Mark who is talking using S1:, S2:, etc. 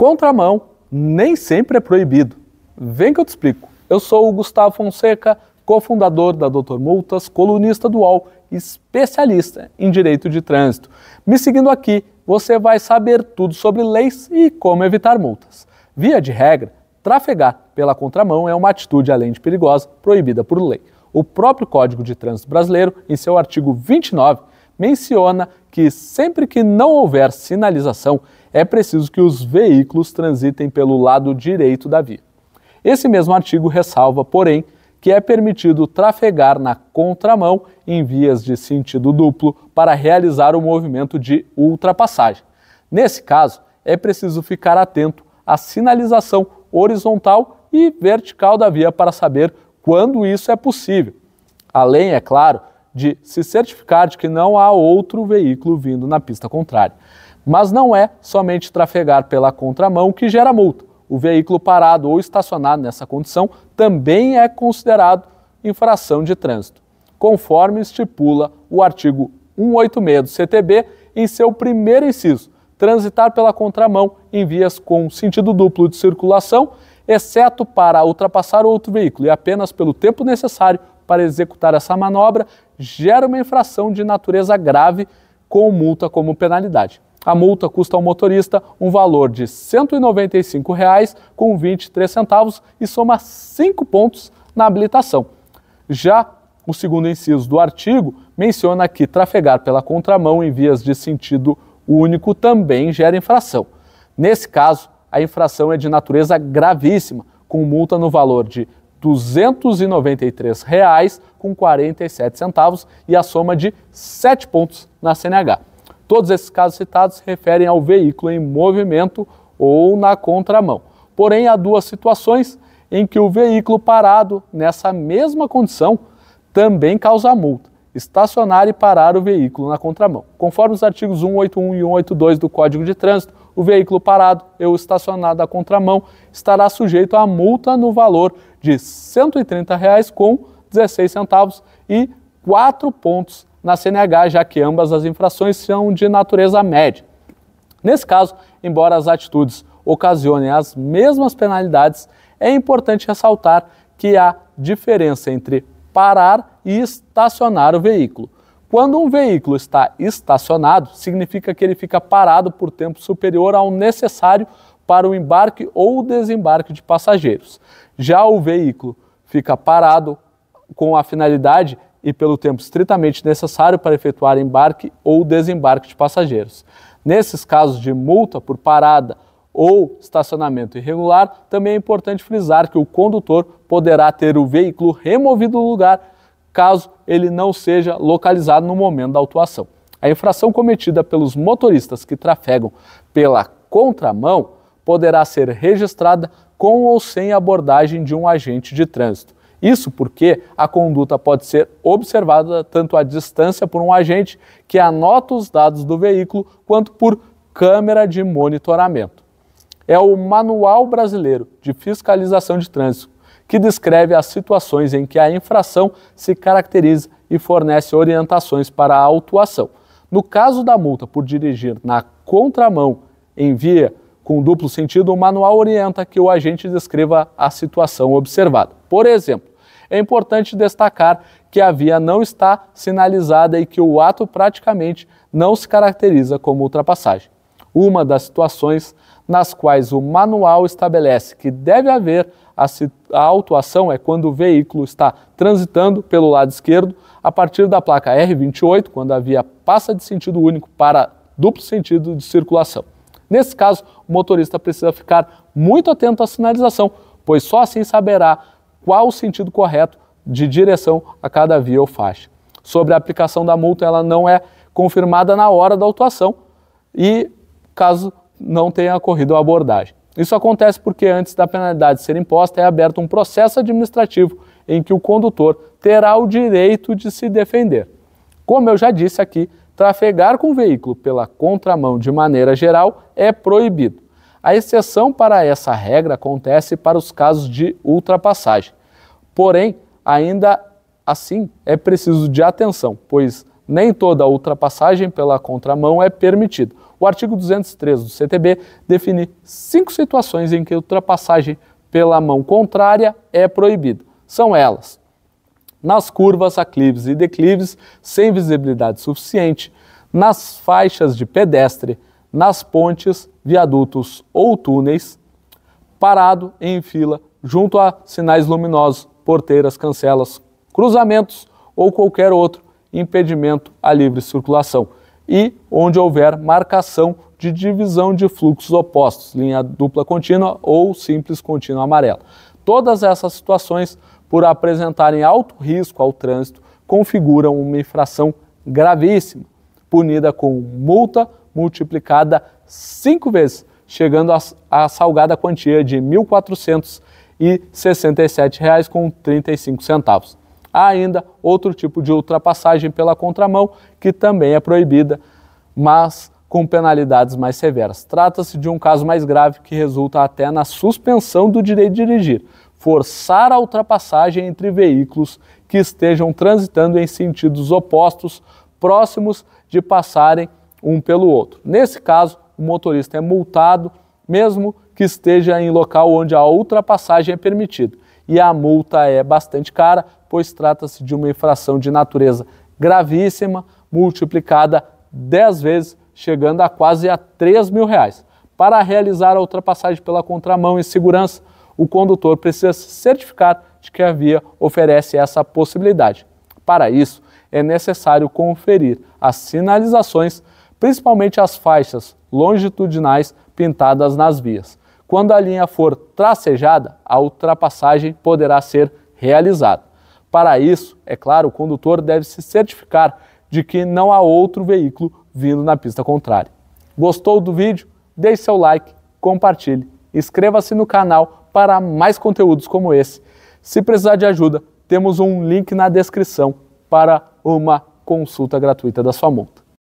S1: Contramão nem sempre é proibido. Vem que eu te explico. Eu sou o Gustavo Fonseca, cofundador da Doutor Multas, colunista do UOL, especialista em direito de trânsito. Me seguindo aqui, você vai saber tudo sobre leis e como evitar multas. Via de regra, trafegar pela contramão é uma atitude, além de perigosa, proibida por lei. O próprio Código de Trânsito Brasileiro, em seu artigo 29, menciona que sempre que não houver sinalização, é preciso que os veículos transitem pelo lado direito da via. Esse mesmo artigo ressalva, porém, que é permitido trafegar na contramão em vias de sentido duplo para realizar o movimento de ultrapassagem. Nesse caso, é preciso ficar atento à sinalização horizontal e vertical da via para saber quando isso é possível. Além, é claro, de se certificar de que não há outro veículo vindo na pista contrária. Mas não é somente trafegar pela contramão que gera multa. O veículo parado ou estacionado nessa condição também é considerado infração de trânsito, conforme estipula o artigo 186 do CTB em seu primeiro inciso, transitar pela contramão em vias com sentido duplo de circulação, exceto para ultrapassar outro veículo e apenas pelo tempo necessário para executar essa manobra gera uma infração de natureza grave com multa como penalidade. A multa custa ao motorista um valor de R$ 195,23 e soma 5 pontos na habilitação. Já o segundo inciso do artigo menciona que trafegar pela contramão em vias de sentido único também gera infração. Nesse caso, a infração é de natureza gravíssima, com multa no valor de R$ R$ reais com centavos e a soma de 7 pontos na CNH. Todos esses casos citados referem ao veículo em movimento ou na contramão. Porém, há duas situações em que o veículo parado nessa mesma condição também causa multa. Estacionar e parar o veículo na contramão. Conforme os artigos 181 e 182 do Código de Trânsito, o veículo parado ou estacionado à contramão estará sujeito a multa no valor de R$ 130,16 e 4 pontos na CNH, já que ambas as infrações são de natureza média. Nesse caso, embora as atitudes ocasionem as mesmas penalidades, é importante ressaltar que há diferença entre parar e estacionar o veículo. Quando um veículo está estacionado, significa que ele fica parado por tempo superior ao necessário para o embarque ou desembarque de passageiros. Já o veículo fica parado com a finalidade e pelo tempo estritamente necessário para efetuar embarque ou desembarque de passageiros. Nesses casos de multa por parada ou estacionamento irregular, também é importante frisar que o condutor poderá ter o veículo removido do lugar caso ele não seja localizado no momento da autuação. A infração cometida pelos motoristas que trafegam pela contramão poderá ser registrada com ou sem abordagem de um agente de trânsito. Isso porque a conduta pode ser observada tanto à distância por um agente que anota os dados do veículo, quanto por câmera de monitoramento. É o Manual Brasileiro de Fiscalização de Trânsito, que descreve as situações em que a infração se caracteriza e fornece orientações para a autuação. No caso da multa por dirigir na contramão em via com duplo sentido, o manual orienta que o agente descreva a situação observada. Por exemplo, é importante destacar que a via não está sinalizada e que o ato praticamente não se caracteriza como ultrapassagem. Uma das situações nas quais o manual estabelece que deve haver a, a autuação é quando o veículo está transitando pelo lado esquerdo a partir da placa R28, quando a via passa de sentido único para duplo sentido de circulação. Nesse caso, o motorista precisa ficar muito atento à sinalização, pois só assim saberá qual o sentido correto de direção a cada via ou faixa. Sobre a aplicação da multa, ela não é confirmada na hora da autuação e caso não tenha ocorrido a abordagem. Isso acontece porque antes da penalidade ser imposta é aberto um processo administrativo em que o condutor terá o direito de se defender. Como eu já disse aqui, Trafegar com veículo pela contramão de maneira geral é proibido. A exceção para essa regra acontece para os casos de ultrapassagem. Porém, ainda assim é preciso de atenção, pois nem toda ultrapassagem pela contramão é permitida. O artigo 203 do CTB define cinco situações em que ultrapassagem pela mão contrária é proibida. São elas: nas curvas, aclives e declives sem visibilidade suficiente, nas faixas de pedestre, nas pontes, viadutos ou túneis, parado em fila junto a sinais luminosos, porteiras, cancelas, cruzamentos ou qualquer outro impedimento à livre circulação e onde houver marcação de divisão de fluxos opostos, linha dupla contínua ou simples contínua amarela. Todas essas situações por apresentarem alto risco ao trânsito, configuram uma infração gravíssima, punida com multa multiplicada cinco vezes, chegando à salgada quantia de R$ 1.467,35. Há ainda outro tipo de ultrapassagem pela contramão, que também é proibida, mas com penalidades mais severas. Trata-se de um caso mais grave que resulta até na suspensão do direito de dirigir, forçar a ultrapassagem entre veículos que estejam transitando em sentidos opostos, próximos de passarem um pelo outro. Nesse caso, o motorista é multado, mesmo que esteja em local onde a ultrapassagem é permitida. E a multa é bastante cara, pois trata-se de uma infração de natureza gravíssima, multiplicada 10 vezes, chegando a quase a 3 mil reais. Para realizar a ultrapassagem pela contramão em segurança, o condutor precisa se certificar de que a via oferece essa possibilidade. Para isso, é necessário conferir as sinalizações, principalmente as faixas longitudinais pintadas nas vias. Quando a linha for tracejada, a ultrapassagem poderá ser realizada. Para isso, é claro, o condutor deve se certificar de que não há outro veículo vindo na pista contrária. Gostou do vídeo? Deixe seu like, compartilhe, inscreva-se no canal para mais conteúdos como esse. Se precisar de ajuda, temos um link na descrição para uma consulta gratuita da sua multa.